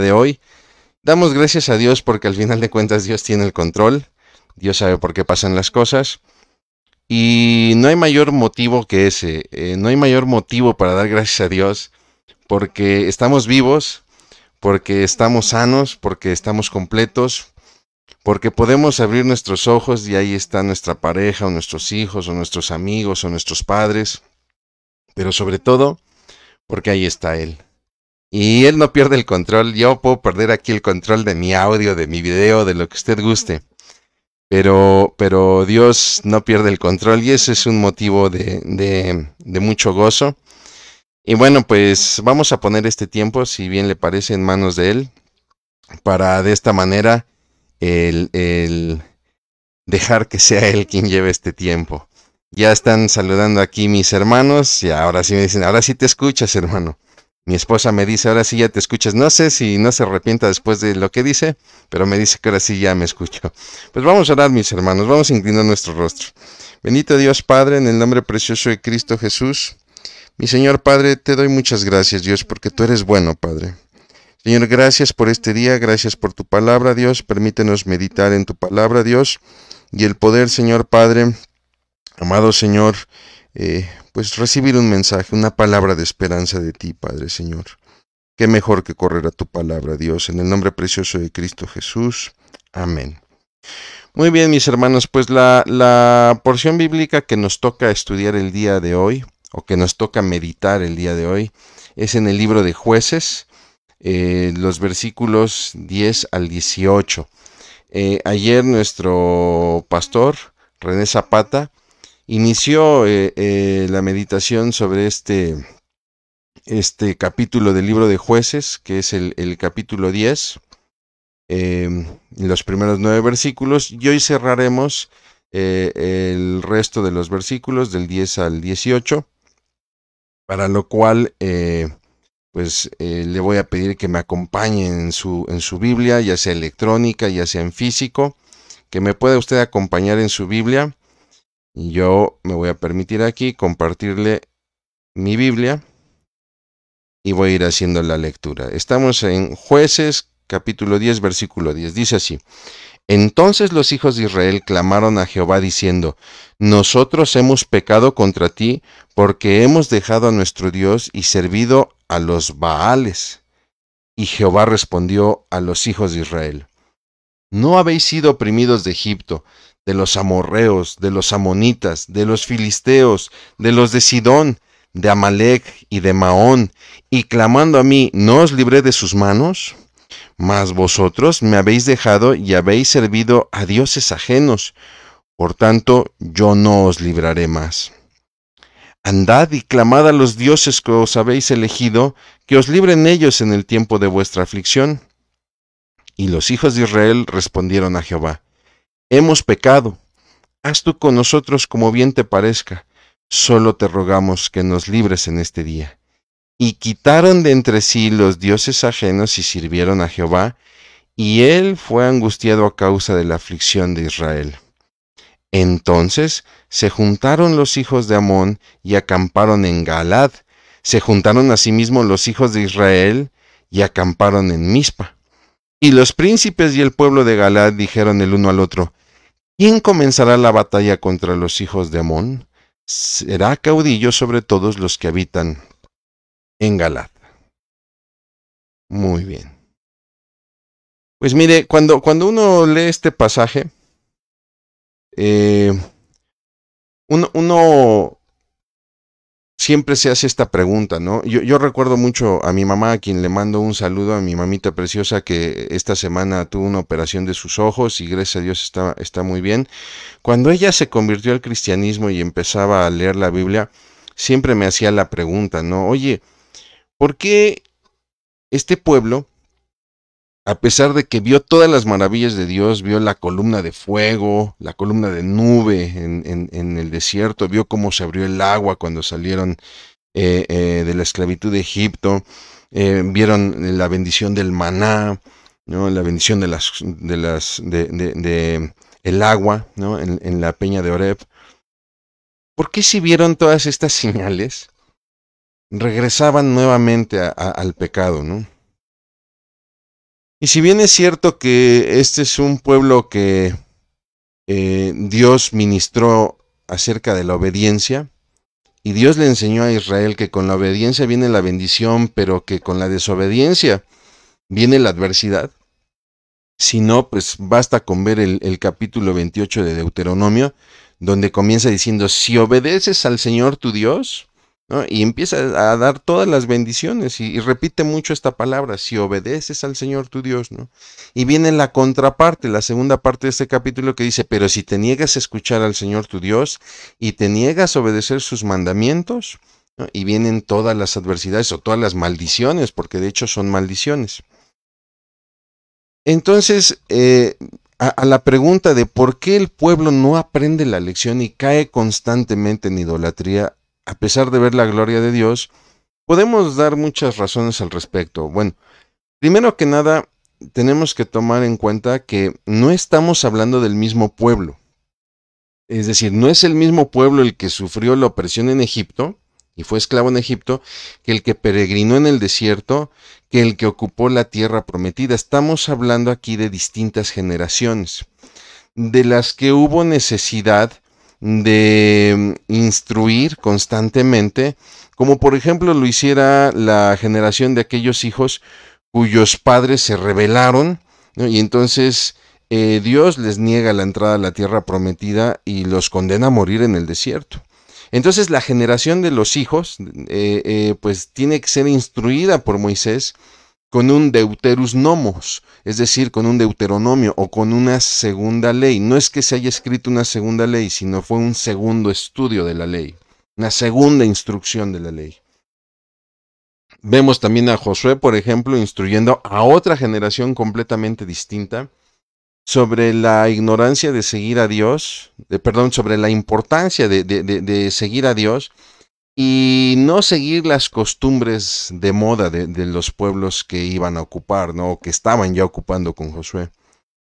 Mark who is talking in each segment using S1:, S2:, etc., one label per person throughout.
S1: de hoy. Damos gracias a Dios porque al final de cuentas Dios tiene el control, Dios sabe por qué pasan las cosas. Y no hay mayor motivo que ese, eh, no hay mayor motivo para dar gracias a Dios porque estamos vivos, porque estamos sanos, porque estamos completos, porque podemos abrir nuestros ojos y ahí está nuestra pareja o nuestros hijos o nuestros amigos o nuestros padres, pero sobre todo porque ahí está Él. Y él no pierde el control. Yo puedo perder aquí el control de mi audio, de mi video, de lo que usted guste. Pero, pero Dios no pierde el control y ese es un motivo de, de, de mucho gozo. Y bueno, pues vamos a poner este tiempo, si bien le parece, en manos de Él, para de esta manera dejar que sea Él quien lleve este tiempo. Ya están saludando aquí mis hermanos y ahora sí me dicen, ahora sí te escuchas, hermano. Mi esposa me dice, ahora sí ya te escuchas. No sé si no se arrepienta después de lo que dice, pero me dice que ahora sí ya me escucho. Pues vamos a orar, mis hermanos, vamos a inclinar nuestro rostro. Bendito Dios Padre, en el nombre precioso de Cristo Jesús. Mi Señor Padre, te doy muchas gracias, Dios, porque tú eres bueno, Padre. Señor, gracias por este día, gracias por tu palabra, Dios. Permítenos meditar en tu palabra, Dios. Y el poder, Señor Padre, amado Señor, eh, pues recibir un mensaje, una palabra de esperanza de ti, Padre Señor. Qué mejor que correr a tu palabra, Dios, en el nombre precioso de Cristo Jesús. Amén. Muy bien, mis hermanos, pues la, porción bíblica que nos toca estudiar el día de hoy, o que nos toca meditar el día de hoy, es en el libro de jueces, eh, los versículos 10 al 18. Eh, ayer nuestro pastor, René Zapata, inició eh, eh, la meditación sobre este, este capítulo del libro de jueces, que es el, capítulo 10, em, los primeros nueve versículos, y hoy cerraremos eh, el resto de los versículos del 10 al 18, para lo cual pues le voy a pedir que me acompañe en su, en su Biblia, ya sea electrónica, ya sea en físico, que me pueda usted acompañar en su Biblia yo me voy a permitir aquí compartirle mi Biblia y voy a ir haciendo la lectura. Estamos en jueces capítulo 10 versículo 10. Dice así. Entonces los hijos de Israel clamaron a Jehová diciendo, Nosotros hemos pecado contra ti porque hemos dejado a nuestro Dios y servido a los Baales. Y Jehová respondió a los hijos de Israel, No habéis sido oprimidos de Egipto, de los amorreos, de los amonitas, de los filisteos, de los de Sidón, de Amalec y de Maón, y clamando a mí, ¿no os libré de sus manos? Mas vosotros me habéis dejado y habéis servido a dioses ajenos, por tanto yo no os libraré más. Andad y clamad a los dioses que os habéis elegido, que os libren ellos en el tiempo de vuestra aflicción. Y los hijos de Israel respondieron a Jehová, hemos pecado, haz tú con nosotros como bien te parezca, solo te rogamos que nos libres en este día. Y quitaron de entre sí los dioses ajenos y sirvieron a Jehová, y él fue angustiado a causa de la aflicción de Israel. Entonces se juntaron los hijos de Amón y acamparon en Galad, se juntaron asimismo los hijos de Israel y acamparon en Mizpa. Y los príncipes y el pueblo de Galad dijeron el uno al otro, ¿quién comenzará la batalla contra los hijos de Amón? Será caudillo sobre todos los que habitan en Galad. Muy bien. Pues mire, cuando, cuando uno lee este pasaje, eh, uno, uno siempre se hace esta pregunta, ¿no? Yo, recuerdo mucho a mi mamá, a quien le mando un saludo, a mi mamita preciosa, que esta semana tuvo una operación de sus ojos y gracias a Dios está muy bien. Cuando ella se convirtió al cristianismo y empezaba a leer la Biblia, siempre me hacía la pregunta, ¿no? Oye, ¿por qué este pueblo a pesar de que vio todas las maravillas de Dios, vio la columna de fuego, la columna de nube en, el desierto, vio cómo se abrió el agua cuando salieron eh, eh, de la esclavitud de Egipto, eh, vieron la bendición del maná, ¿no? la bendición de las, de las, de, el agua, ¿no? en, la peña de Oreb. ¿Por qué si vieron todas estas señales, regresaban nuevamente al pecado, ¿no? Y si bien es cierto que este es un pueblo que eh, Dios ministró acerca de la obediencia, y Dios le enseñó a Israel que con la obediencia viene la bendición, pero que con la desobediencia viene la adversidad. Si no, pues basta con ver el, el capítulo 28 de Deuteronomio, donde comienza diciendo, si obedeces al Señor tu Dios, y empieza a dar todas las bendiciones y, repite mucho esta palabra, si obedeces al Señor tu Dios, ¿no? Y viene la contraparte, la segunda parte de este capítulo que dice, pero si te niegas a escuchar al Señor tu Dios y te niegas a obedecer sus mandamientos, y vienen todas las adversidades o todas las maldiciones, porque de hecho son maldiciones. Entonces, eh, a, la pregunta de por qué el pueblo no aprende la lección y cae constantemente en idolatría, a pesar de ver la gloria de Dios, podemos dar muchas razones al respecto. Bueno, primero que nada, tenemos que tomar en cuenta que no estamos hablando del mismo pueblo. Es decir, no es el mismo pueblo el que sufrió la opresión en Egipto y fue esclavo en Egipto, que el que peregrinó en el desierto, que el que ocupó la tierra prometida. Estamos hablando aquí de distintas generaciones, de las que hubo necesidad de mm, instruir constantemente, como por ejemplo lo hiciera la generación de aquellos hijos cuyos padres se rebelaron, y entonces eh, Dios les niega la entrada a la tierra prometida y los condena a morir en el desierto. Entonces la generación de los hijos, eh, eh, pues tiene que ser instruida por Moisés con un deuterus nomos, es decir, con un deuteronomio o con una segunda ley. No es que se haya escrito una segunda ley, sino fue un segundo estudio de la ley, una segunda instrucción de la ley. Vemos también a Josué, por ejemplo, instruyendo a otra generación completamente distinta sobre la ignorancia de seguir a Dios, de, perdón, sobre la importancia de seguir a Dios y no seguir las costumbres de moda de, los pueblos que iban a ocupar, ¿no? O que estaban ya ocupando con Josué.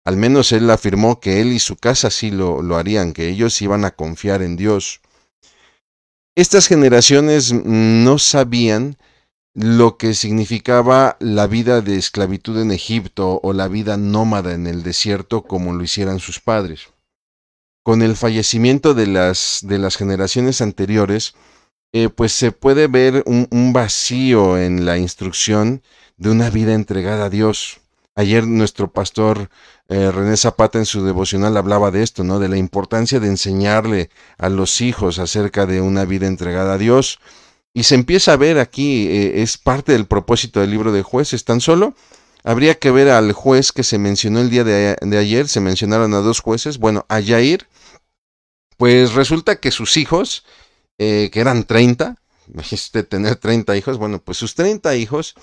S1: Al menos él afirmó que él y su casa sí lo, lo harían, que ellos iban a confiar en Dios. Estas generaciones no sabían lo que significaba la vida de esclavitud en Egipto o la vida nómada en el desierto como lo hicieran sus padres. Con el fallecimiento de las, de las generaciones anteriores, eh, pues se puede ver un, vacío en la instrucción de una vida entregada a Dios. Ayer nuestro pastor eh, René Zapata en su devocional hablaba de esto, ¿no? De la importancia de enseñarle a los hijos acerca de una vida entregada a Dios. Y se empieza a ver aquí, eh, es parte del propósito del libro de jueces, tan solo habría que ver al juez que se mencionó el día de, de ayer, se mencionaron a dos jueces, bueno, a Yair, pues resulta que sus hijos eh, que eran 30, dijiste tener 30 hijos, bueno, pues sus 30 hijos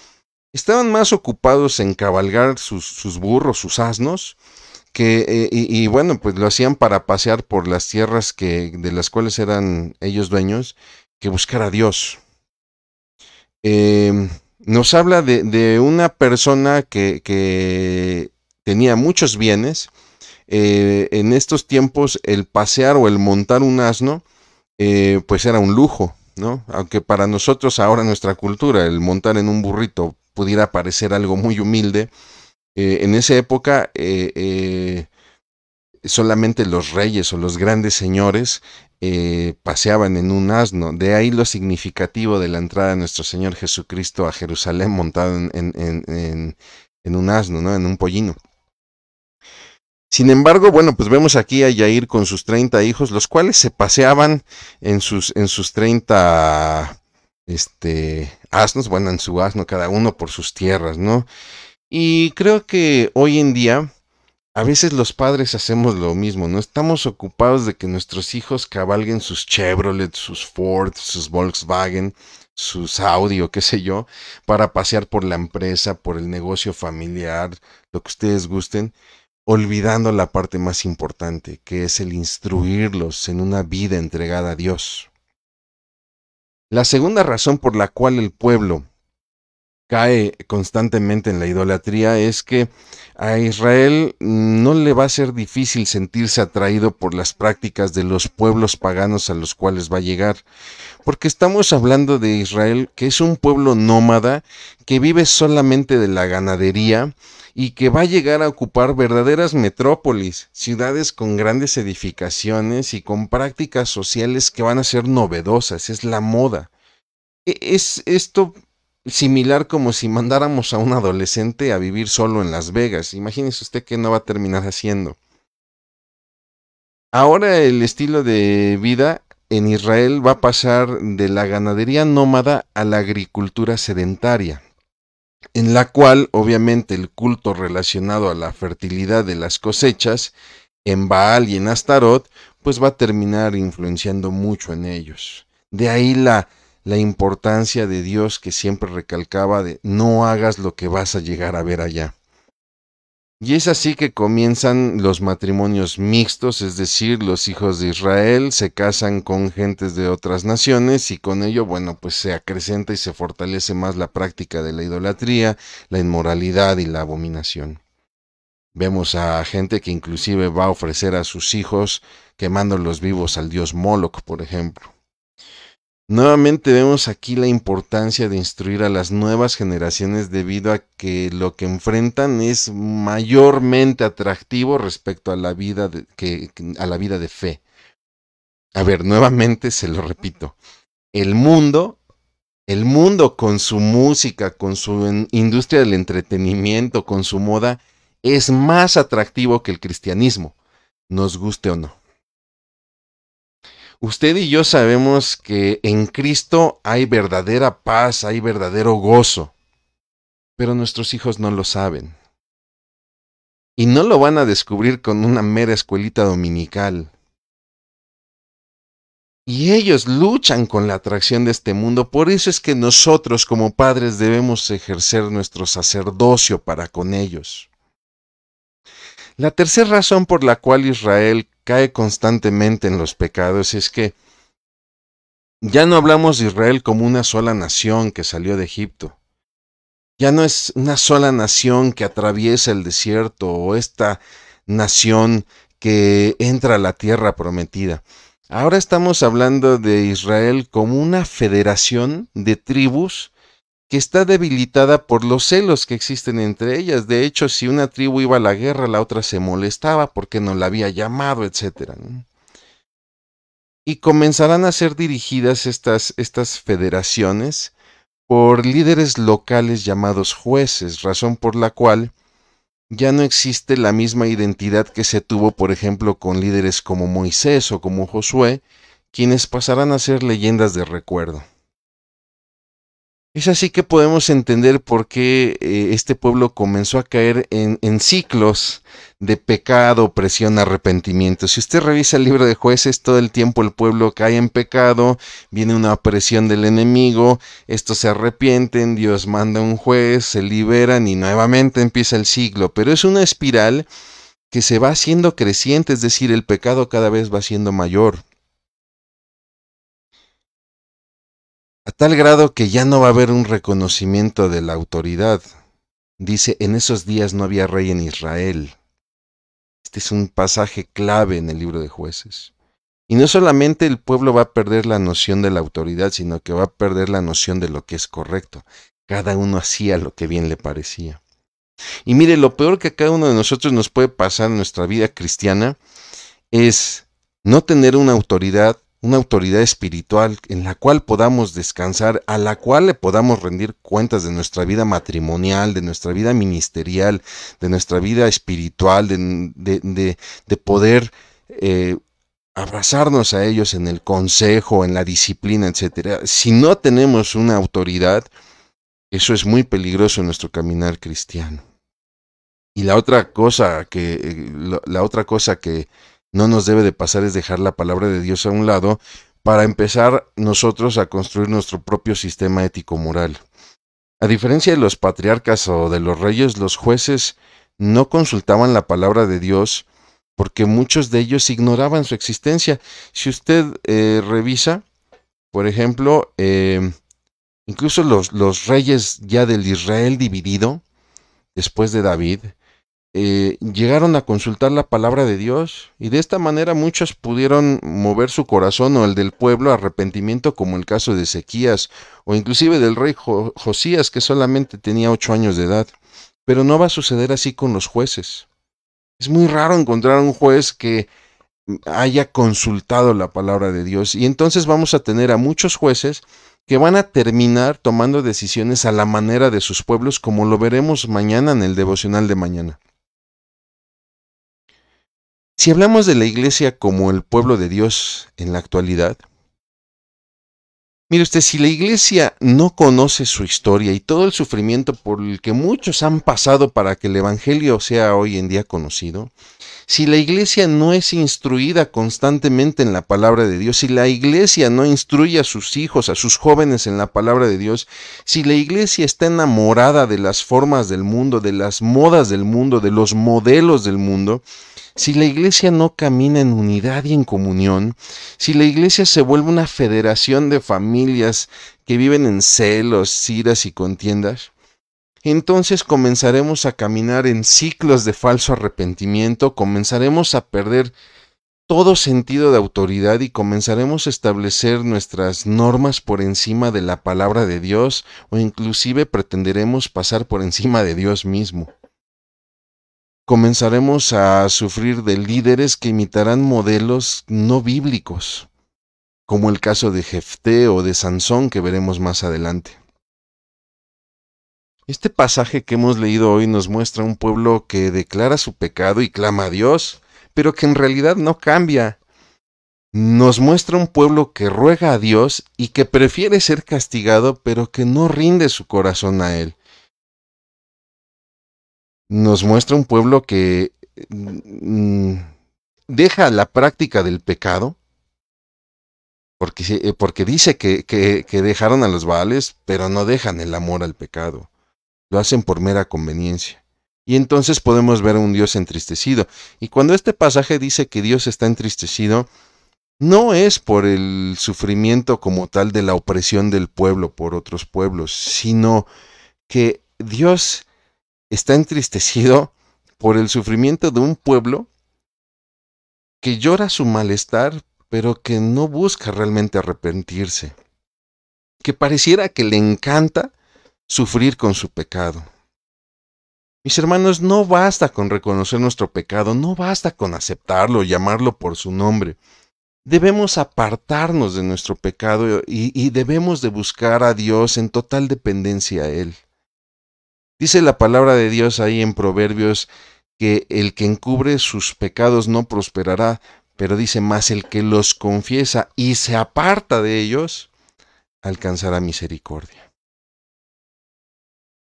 S1: estaban más ocupados en cabalgar sus, burros, sus asnos, que, eh, y, bueno, pues lo hacían para pasear por las tierras que, de las cuales eran ellos dueños, que buscar a Dios. Em, nos habla de, de una persona que, que, tenía muchos bienes. Eh, en estos tiempos, el pasear o el montar un asno, eh, pues era un lujo, ¿no? Aunque para nosotros ahora nuestra cultura, el montar en un burrito pudiera parecer algo muy humilde, eh, en esa época eh, solamente los reyes o los grandes señores paseaban en un asno, de ahí lo significativo de la entrada de nuestro Señor Jesucristo a Jerusalén montado en, en un asno, ¿no? En un pollino. Sin embargo, bueno, pues vemos aquí a Yair con sus 30 hijos, los cuales se paseaban en sus, en sus 30 este, asnos, bueno, en su asno cada uno por sus tierras, ¿no? Y creo que hoy en día a veces los padres hacemos lo mismo, ¿no? Estamos ocupados de que nuestros hijos cabalguen sus Chevrolet, sus Ford, sus Volkswagen, sus Audi o qué sé yo, para pasear por la empresa, por el negocio familiar, lo que ustedes gusten olvidando la parte más importante, que es el instruirlos en una vida entregada a Dios. La segunda razón por la cual el pueblo cae constantemente en la idolatría es que a Israel no le va a ser difícil sentirse atraído por las prácticas de los pueblos paganos a los cuales va a llegar, porque estamos hablando de Israel, que es un pueblo nómada, que vive solamente de la ganadería, y que va a llegar a ocupar verdaderas metrópolis, ciudades con grandes edificaciones y con prácticas sociales que van a ser novedosas, es la moda. E, es esto similar como si mandáramos a un adolescente a vivir solo en Las Vegas, imagínese usted que no va a terminar haciendo. Ahora el estilo de vida en Israel va a pasar de la ganadería nómada a la agricultura sedentaria en la cual obviamente el culto relacionado a la fertilidad de las cosechas en Baal y en Astarot, pues va a terminar influenciando mucho en ellos. De ahí la, la importancia de Dios que siempre recalcaba de no hagas lo que vas a llegar a ver allá. Y es así que comienzan los matrimonios mixtos, es decir, los hijos de Israel se casan con gentes de otras naciones y con ello, bueno, pues se acrecenta y se fortalece más la práctica de la idolatría, la inmoralidad y la abominación. Vemos a gente que inclusive va a ofrecer a sus hijos quemándolos vivos al dios Moloch, por ejemplo. Nuevamente vemos aquí la importancia de instruir a las nuevas generaciones debido a que lo que enfrentan es mayormente atractivo respecto a la vida de, que, a la vida de fe. A ver, nuevamente se lo repito. El mundo, el mundo con su música, con su industria del entretenimiento, con su moda, es más atractivo que el cristianismo, nos guste o no. Usted y yo sabemos que en Cristo hay verdadera paz, hay verdadero gozo, pero nuestros hijos no lo saben. Y no lo van a descubrir con una mera escuelita dominical. Y ellos luchan con la atracción de este mundo. Por eso es que nosotros como padres debemos ejercer nuestro sacerdocio para con ellos. La tercera razón por la cual Israel cae constantemente en los pecados es que ya no hablamos de Israel como una sola nación que salió de Egipto. Ya no es una sola nación que atraviesa el desierto o esta nación que entra a la tierra prometida. Ahora estamos hablando de Israel como una federación de tribus que está debilitada por los celos que existen entre ellas. De hecho, si una tribu iba a la guerra, la otra se molestaba porque no la había llamado, etc. Y comenzarán a ser dirigidas estas, estas federaciones por líderes locales llamados jueces, razón por la cual ya no existe la misma identidad que se tuvo, por ejemplo, con líderes como Moisés o como Josué, quienes pasarán a ser leyendas de recuerdo. Es así que podemos entender por qué eh, este pueblo comenzó a caer en, ciclos de pecado, opresión, arrepentimiento. Si usted revisa el libro de jueces, todo el tiempo el pueblo cae en pecado, viene una opresión del enemigo, estos se arrepienten, Dios manda un juez, se liberan y nuevamente empieza el ciclo. Pero es una espiral que se va haciendo creciente, es decir, el pecado cada vez va siendo mayor. tal grado que ya no va a haber un reconocimiento de la autoridad. Dice, en esos días no había rey en Israel. Este es un pasaje clave en el libro de jueces. Y no solamente el pueblo va a perder la noción de la autoridad, sino que va a perder la noción de lo que es correcto. Cada uno hacía lo que bien le parecía. Y mire, lo peor que a cada uno de nosotros nos puede pasar en nuestra vida cristiana es no tener una autoridad una autoridad espiritual en la cual podamos descansar, a la cual le podamos rendir cuentas de nuestra vida matrimonial, de nuestra vida ministerial, de nuestra vida espiritual, de, poder eh, abrazarnos a ellos en el consejo, en la disciplina, etc. Si no tenemos una autoridad, eso es muy peligroso en nuestro caminar cristiano. Y la otra cosa que, eh, la otra cosa que, no nos debe de pasar es dejar la palabra de Dios a un lado para empezar nosotros a construir nuestro propio sistema ético-moral. A diferencia de los patriarcas o de los reyes, los jueces no consultaban la palabra de Dios porque muchos de ellos ignoraban su existencia. Si usted eh, revisa, por ejemplo, eh, incluso los reyes ya del Israel dividido, después de David, eh, llegaron a consultar la palabra de Dios y de esta manera muchos pudieron mover su corazón o el del pueblo a arrepentimiento como el caso de Ezequías o inclusive del rey Josías que solamente tenía ocho años de edad. Pero no va a suceder así con los jueces. Es muy raro encontrar un juez que haya consultado la palabra de Dios y entonces vamos a tener a muchos jueces que van a terminar tomando decisiones a la manera de sus pueblos como lo veremos mañana en el devocional de mañana. Si hablamos de la iglesia como el pueblo de Dios en la actualidad, mire usted, si la iglesia no conoce su historia y todo el sufrimiento por el que muchos han pasado para que el Evangelio sea hoy en día conocido, si la iglesia no es instruida constantemente en la palabra de Dios, si la iglesia no instruye a sus hijos, a sus jóvenes en la palabra de Dios, si la iglesia está enamorada de las formas del mundo, de las modas del mundo, de los modelos del mundo, si la iglesia no camina en unidad y en comunión, si la iglesia se vuelve una federación de familias que viven en celos, iras y contiendas, entonces comenzaremos a caminar en ciclos de falso arrepentimiento, comenzaremos a perder todo sentido de autoridad y comenzaremos a establecer nuestras normas por encima de la palabra de Dios o inclusive pretenderemos pasar por encima de Dios mismo comenzaremos a sufrir de líderes que imitarán modelos no bíblicos, como el caso de Jefté o de Sansón que veremos más adelante. Este pasaje que hemos leído hoy nos muestra un pueblo que declara su pecado y clama a Dios, pero que en realidad no cambia. Nos muestra un pueblo que ruega a Dios y que prefiere ser castigado, pero que no rinde su corazón a Él nos muestra un pueblo que mm, deja la práctica del pecado, porque, eh, porque dice que, que dejaron a los baales, pero no dejan el amor al pecado, lo hacen por mera conveniencia. Y entonces podemos ver a un Dios entristecido. Y cuando este pasaje dice que Dios está entristecido, no es por el sufrimiento como tal de la opresión del pueblo por otros pueblos, sino que Dios está entristecido por el sufrimiento de un pueblo que llora su malestar, pero que no busca realmente arrepentirse, que pareciera que le encanta sufrir con su pecado. Mis hermanos, no basta con reconocer nuestro pecado, no basta con aceptarlo, llamarlo por su nombre. Debemos apartarnos de nuestro pecado y, debemos de buscar a Dios en total dependencia a Él. Dice la palabra de Dios ahí en Proverbios que el que encubre sus pecados no prosperará, pero dice más el que los confiesa y se aparta de ellos, alcanzará misericordia.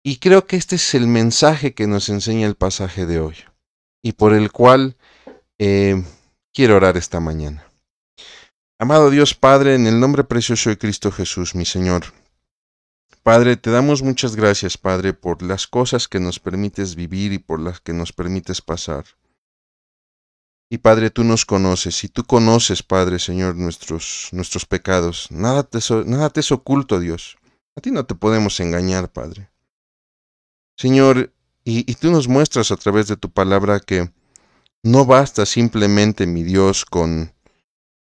S1: Y creo que este es el mensaje que nos enseña el pasaje de hoy y por el cual eh, quiero orar esta mañana. Amado Dios Padre, en el nombre precioso de Cristo Jesús, mi Señor, Padre, te damos muchas gracias, Padre, por las cosas que nos permites vivir y por las que nos permites pasar. Y Padre, tú nos conoces y tú conoces, Padre, Señor, nuestros, nuestros pecados. Nada te, nada te es oculto, Dios. A ti no te podemos engañar, Padre. Señor, y, y tú nos muestras a través de tu palabra que no basta simplemente, mi Dios, con,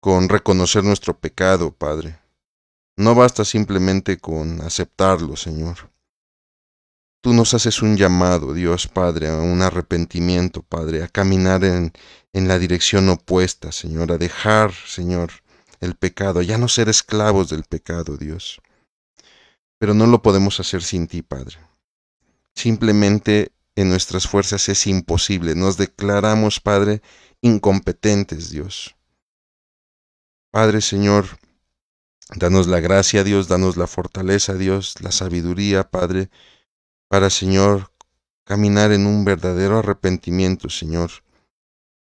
S1: con reconocer nuestro pecado, Padre. No basta simplemente con aceptarlo, Señor. Tú nos haces un llamado, Dios Padre, a un arrepentimiento, Padre, a caminar en, la dirección opuesta, Señor, a dejar, Señor, el pecado, ya no ser esclavos del pecado, Dios. Pero no lo podemos hacer sin ti, Padre. Simplemente en nuestras fuerzas es imposible. Nos declaramos, Padre, incompetentes, Dios. Padre, Señor, Danos la gracia, Dios, danos la fortaleza, Dios, la sabiduría, Padre, para, Señor, caminar en un verdadero arrepentimiento, Señor.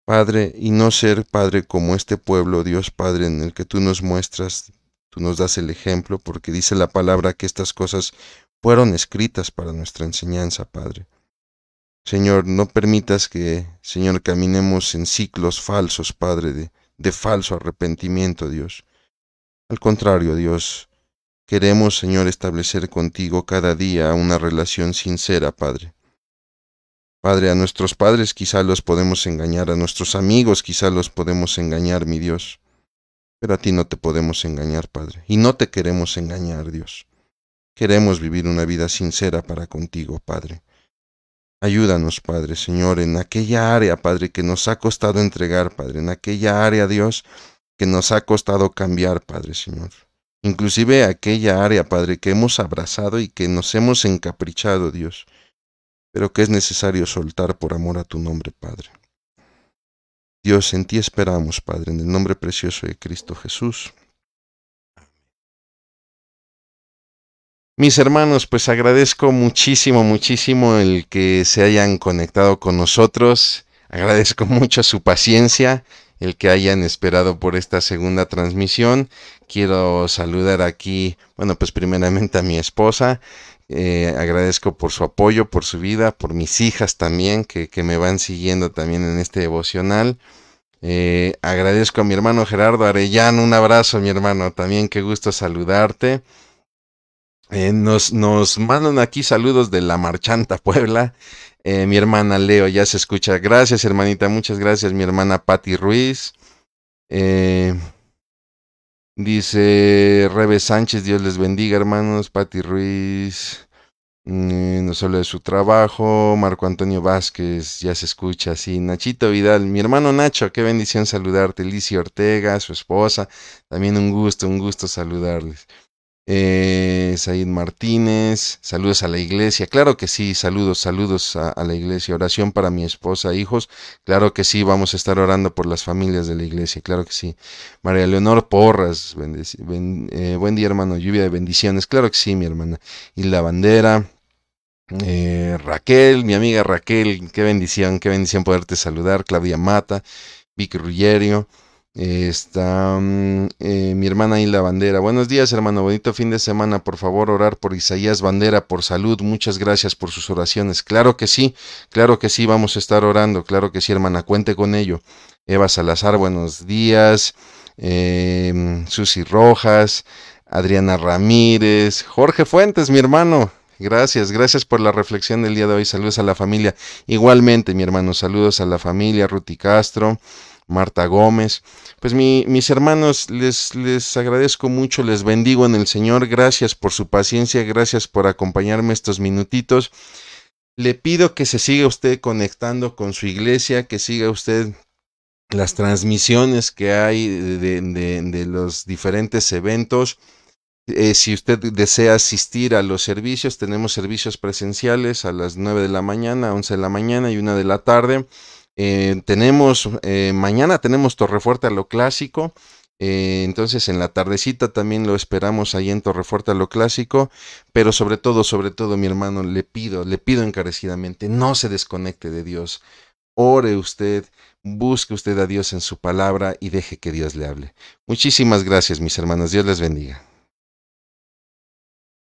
S1: Padre, y no ser, Padre, como este pueblo, Dios Padre, en el que tú nos muestras, tú nos das el ejemplo, porque dice la palabra que estas cosas fueron escritas para nuestra enseñanza, Padre. Señor, no permitas que, Señor, caminemos en ciclos falsos, Padre, de, de falso arrepentimiento, Dios. Al contrario, Dios, queremos, Señor, establecer contigo cada día una relación sincera, Padre. Padre, a nuestros padres quizá los podemos engañar, a nuestros amigos quizá los podemos engañar, mi Dios. Pero a ti no te podemos engañar, Padre. Y no te queremos engañar, Dios. Queremos vivir una vida sincera para contigo, Padre. Ayúdanos, Padre, Señor, en aquella área, Padre, que nos ha costado entregar, Padre, en aquella área, Dios, que nos ha costado cambiar, Padre Señor. Inclusive aquella área, Padre, que hemos abrazado y que nos hemos encaprichado, Dios, pero que es necesario soltar por amor a tu nombre, Padre. Dios, en ti esperamos, Padre, en el nombre precioso de Cristo Jesús. Mis hermanos, pues agradezco muchísimo, muchísimo el que se hayan conectado con nosotros. Agradezco mucho su paciencia el que hayan esperado por esta segunda transmisión. Quiero saludar aquí, bueno, pues primeramente a mi esposa. Eh, agradezco por su apoyo, por su vida, por mis hijas también, que, que me van siguiendo también en este devocional. Eh, agradezco a mi hermano Gerardo Arellán, un abrazo mi hermano, también qué gusto saludarte. Eh, nos, nos mandan aquí saludos de la Marchanta Puebla. Eh, mi hermana Leo ya se escucha. Gracias, hermanita. Muchas gracias, mi hermana Patti Ruiz. Eh, dice Rebe Sánchez, Dios les bendiga, hermanos. Patti Ruiz, mm, no solo de su trabajo. Marco Antonio Vázquez, ya se escucha. Sí, Nachito Vidal, mi hermano Nacho, qué bendición saludarte. Licia Ortega, su esposa, también un gusto, un gusto saludarles. Eh, Said Martínez, saludos a la iglesia, claro que sí, saludos, saludos a, la iglesia, oración para mi esposa, hijos, claro que sí, vamos a estar orando por las familias de la iglesia, claro que sí. María Leonor Porras, eh, buen día hermano, lluvia de bendiciones, claro que sí, mi hermana. Y bandera, eh, Raquel, mi amiga Raquel, qué bendición, qué bendición poderte saludar, Claudia Mata, Vicky Ruggerio. Está mm, eh, mi hermana Hilda Bandera. Buenos días, hermano. Bonito fin de semana. Por favor, orar por Isaías Bandera, por salud. Muchas gracias por sus oraciones. Claro que sí, claro que sí, vamos a estar orando. Claro que sí, hermana. Cuente con ello. Eva Salazar, buenos días. Eh, Susi Rojas, Adriana Ramírez, Jorge Fuentes, mi hermano. Gracias, gracias por la reflexión del día de hoy. Saludos a la familia. Igualmente, mi hermano, saludos a la familia, Ruti Castro. Marta Gómez. Pues mis hermanos, les, les agradezco mucho, les bendigo en el Señor. Gracias por su paciencia, gracias por acompañarme estos minutitos. Le pido que se siga usted conectando con su iglesia, que siga usted las transmisiones que hay de, los diferentes eventos. Eh, si usted desea asistir a los servicios, tenemos servicios presenciales a las 9 de la mañana, 11 de la mañana y 1 de la tarde. Eh, tenemos, eh, mañana tenemos Torrefuerte a lo clásico. Eh, entonces en la tardecita también lo esperamos ahí en Torrefuerte a lo clásico, pero sobre todo, sobre todo mi hermano, le pido, le pido encarecidamente, no se desconecte de Dios, ore usted, busque usted a Dios en su palabra y deje que Dios le hable. Muchísimas gracias mis hermanos, Dios les bendiga.